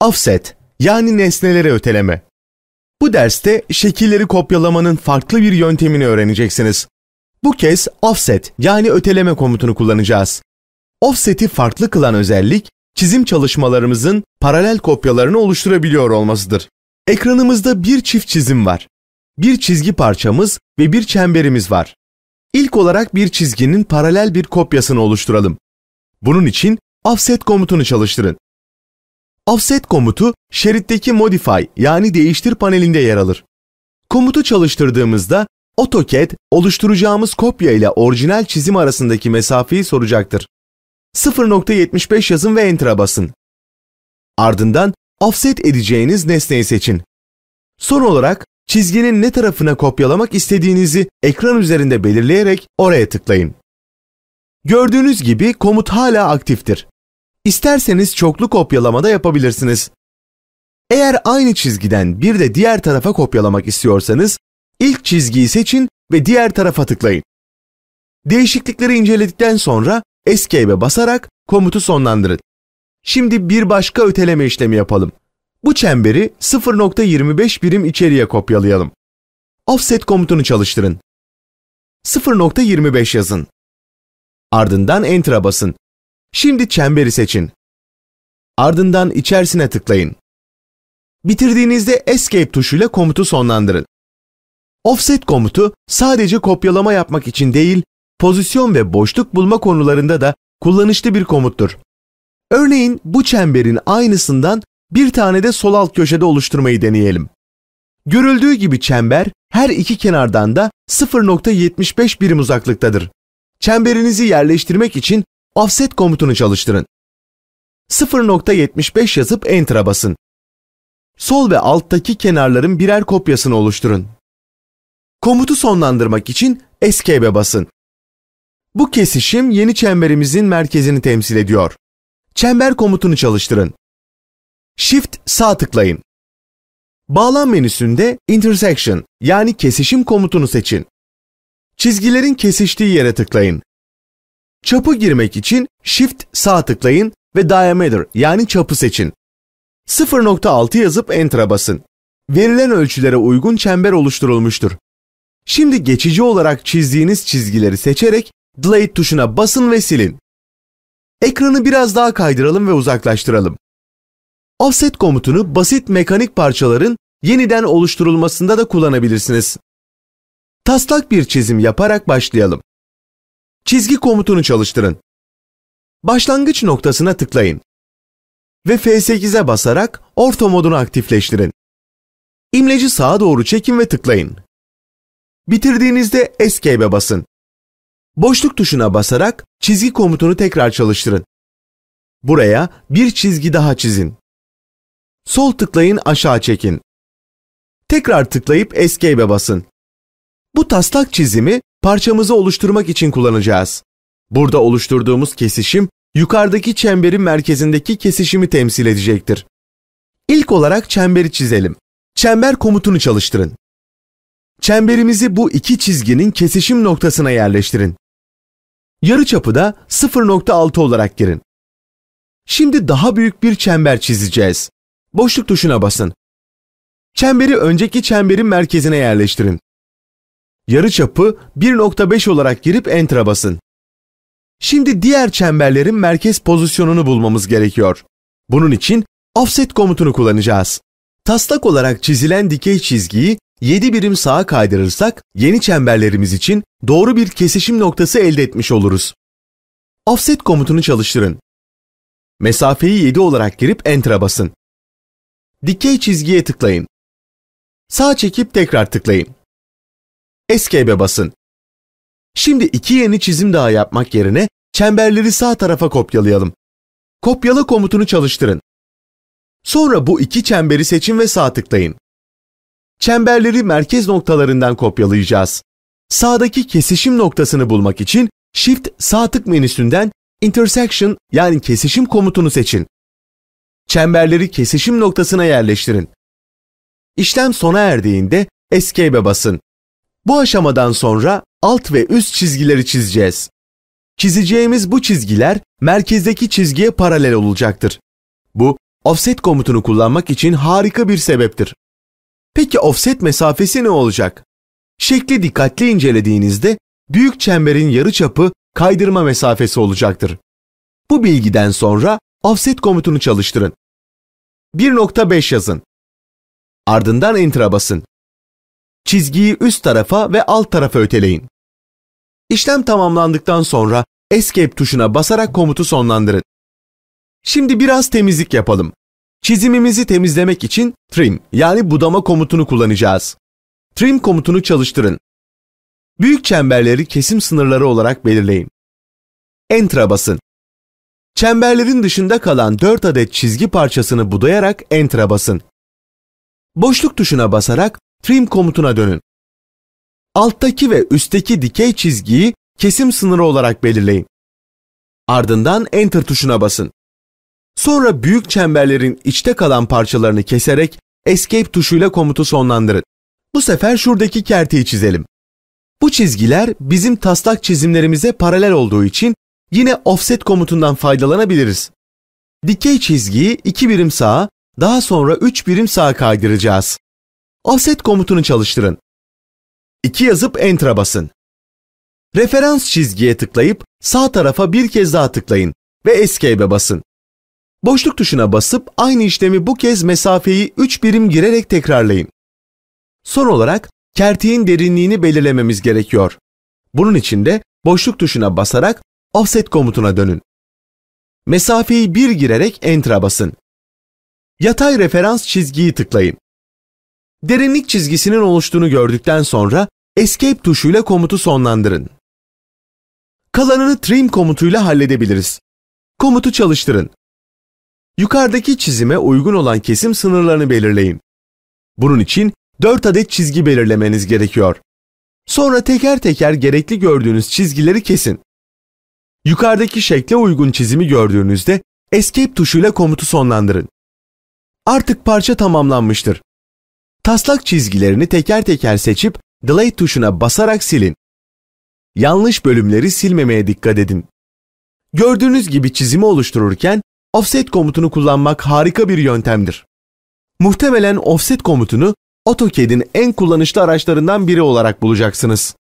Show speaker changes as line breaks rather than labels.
Offset yani nesnelere öteleme. Bu derste şekilleri kopyalamanın farklı bir yöntemini öğreneceksiniz. Bu kez offset yani öteleme komutunu kullanacağız. Offset'i farklı kılan özellik çizim çalışmalarımızın paralel kopyalarını oluşturabiliyor olmasıdır. Ekranımızda bir çift çizim var. Bir çizgi parçamız ve bir çemberimiz var. İlk olarak bir çizginin paralel bir kopyasını oluşturalım. Bunun için offset komutunu çalıştırın. Offset komutu şeritteki Modify yani değiştir panelinde yer alır. Komutu çalıştırdığımızda AutoCAD oluşturacağımız kopya ile orijinal çizim arasındaki mesafeyi soracaktır. 0.75 yazın ve Enter'a basın. Ardından offset edeceğiniz nesneyi seçin. Son olarak çizginin ne tarafına kopyalamak istediğinizi ekran üzerinde belirleyerek oraya tıklayın. Gördüğünüz gibi komut hala aktiftir. İsterseniz çoklu kopyalama da yapabilirsiniz. Eğer aynı çizgiden bir de diğer tarafa kopyalamak istiyorsanız ilk çizgiyi seçin ve diğer tarafa tıklayın. Değişiklikleri inceledikten sonra Escape'e basarak komutu sonlandırın. Şimdi bir başka öteleme işlemi yapalım. Bu çemberi 0.25 birim içeriye kopyalayalım. Offset komutunu çalıştırın. 0.25 yazın. Ardından Enter'a basın Şimdi çemberi seçin. Ardından içerisine tıklayın. Bitirdiğinizde Escape tuşuyla komutu sonlandırın. Offset komutu sadece kopyalama yapmak için değil, pozisyon ve boşluk bulma konularında da kullanışlı bir komuttur. Örneğin bu çemberin aynısından bir tane de sol alt köşede oluşturmayı deneyelim. Görüldüğü gibi çember her iki kenardan da 0.75 birim uzaklıktadır. Çemberinizi yerleştirmek için offset komutunu çalıştırın. 0.75 yazıp enter'a basın. Sol ve alttaki kenarların birer kopyasını oluşturun. Komutu sonlandırmak için escape'e basın. Bu kesişim yeni çemberimizin merkezini temsil ediyor. Çember komutunu çalıştırın. Shift sağ tıklayın. Bağlam menüsünde intersection yani kesişim komutunu seçin. Çizgilerin kesiştiği yere tıklayın. Çapı girmek için Shift sağ tıklayın ve diameter yani çapı seçin. 0.6 yazıp Enter'a basın. Verilen ölçülere uygun çember oluşturulmuştur. Şimdi geçici olarak çizdiğiniz çizgileri seçerek Delete tuşuna basın ve silin. Ekranı biraz daha kaydıralım ve uzaklaştıralım. Offset komutunu basit mekanik parçaların yeniden oluşturulmasında da kullanabilirsiniz. Taslak bir çizim yaparak başlayalım çizgi komutunu çalıştırın. Başlangıç noktasına tıklayın ve F8'e basarak orta modunu aktifleştirin. İmleci sağa doğru çekin ve tıklayın. Bitirdiğinizde Escape'e basın. Boşluk tuşuna basarak çizgi komutunu tekrar çalıştırın. Buraya bir çizgi daha çizin. Sol tıklayın aşağı çekin. Tekrar tıklayıp Escape'e basın. Bu taslak çizimi parçamızı oluşturmak için kullanacağız. Burada oluşturduğumuz kesişim yukarıdaki çemberin merkezindeki kesişimi temsil edecektir. İlk olarak çemberi çizelim. Çember komutunu çalıştırın. Çemberimizi bu iki çizginin kesişim noktasına yerleştirin. Yarıçapı da 0.6 olarak girin. Şimdi daha büyük bir çember çizeceğiz. Boşluk tuşuna basın. Çemberi önceki çemberin merkezine yerleştirin. Yarı çapı 1.5 olarak girip enter'a basın. Şimdi diğer çemberlerin merkez pozisyonunu bulmamız gerekiyor. Bunun için offset komutunu kullanacağız. Taslak olarak çizilen dikey çizgiyi 7 birim sağa kaydırırsak yeni çemberlerimiz için doğru bir kesişim noktası elde etmiş oluruz. Offset komutunu çalıştırın. Mesafeyi 7 olarak girip Enter'a basın. Dikey çizgiye tıklayın. Sağ çekip tekrar tıklayın. Escape'e basın. Şimdi iki yeni çizim daha yapmak yerine çemberleri sağ tarafa kopyalayalım. Kopyala komutunu çalıştırın. Sonra bu iki çemberi seçin ve sağ tıklayın. Çemberleri merkez noktalarından kopyalayacağız. Sağdaki kesişim noktasını bulmak için Shift sağ tık menüsünden Intersection yani kesişim komutunu seçin. Çemberleri kesişim noktasına yerleştirin. İşlem sona erdiğinde Escape'e basın. Bu aşamadan sonra alt ve üst çizgileri çizeceğiz. Çizeceğimiz bu çizgiler merkezdeki çizgiye paralel olacaktır. Bu offset komutunu kullanmak için harika bir sebeptir. Peki offset mesafesi ne olacak? Şekli dikkatli incelediğinizde büyük çemberin yarıçapı kaydırma mesafesi olacaktır. Bu bilgiden sonra offset komutunu çalıştırın. 1.5 yazın. Ardından enter'a basın çizgiyi üst tarafa ve alt tarafa öteleyin. İşlem tamamlandıktan sonra Escape tuşuna basarak komutu sonlandırın. Şimdi biraz temizlik yapalım. Çizimimizi temizlemek için trim yani budama komutunu kullanacağız. Trim komutunu çalıştırın. Büyük çemberleri kesim sınırları olarak belirleyin. Enter'a basın. Çemberlerin dışında kalan 4 adet çizgi parçasını budayarak Enter'a basın. Boşluk tuşuna basarak trim komutuna dönün. Alttaki ve üstteki dikey çizgiyi kesim sınırı olarak belirleyin. Ardından Enter tuşuna basın. Sonra büyük çemberlerin içte kalan parçalarını keserek Escape tuşuyla komutu sonlandırın. Bu sefer şuradaki kerteyi çizelim. Bu çizgiler bizim taslak çizimlerimize paralel olduğu için yine offset komutundan faydalanabiliriz. Dikey çizgiyi 2 birim sağa, daha sonra 3 birim sağa kaydıracağız. Offset komutunu çalıştırın. 2 yazıp Enter'a basın. Referans çizgiye tıklayıp sağ tarafa bir kez daha tıklayın ve Escape'e basın. Boşluk tuşuna basıp aynı işlemi bu kez mesafeyi 3 birim girerek tekrarlayın. Son olarak kertiğin derinliğini belirlememiz gerekiyor. Bunun için de boşluk tuşuna basarak Offset komutuna dönün. Mesafeyi 1 girerek Enter'a basın. Yatay referans çizgiyi tıklayın. Derinlik çizgisinin oluştuğunu gördükten sonra Escape tuşuyla komutu sonlandırın. Kalanını Trim komutuyla halledebiliriz. Komutu çalıştırın. Yukarıdaki çizime uygun olan kesim sınırlarını belirleyin. Bunun için 4 adet çizgi belirlemeniz gerekiyor. Sonra teker teker gerekli gördüğünüz çizgileri kesin. Yukarıdaki şekle uygun çizimi gördüğünüzde Escape tuşuyla komutu sonlandırın. Artık parça tamamlanmıştır. Taslak çizgilerini teker teker seçip Delete tuşuna basarak silin. Yanlış bölümleri silmemeye dikkat edin. Gördüğünüz gibi çizimi oluştururken offset komutunu kullanmak harika bir yöntemdir. Muhtemelen offset komutunu AutoCAD'in en kullanışlı araçlarından biri olarak bulacaksınız.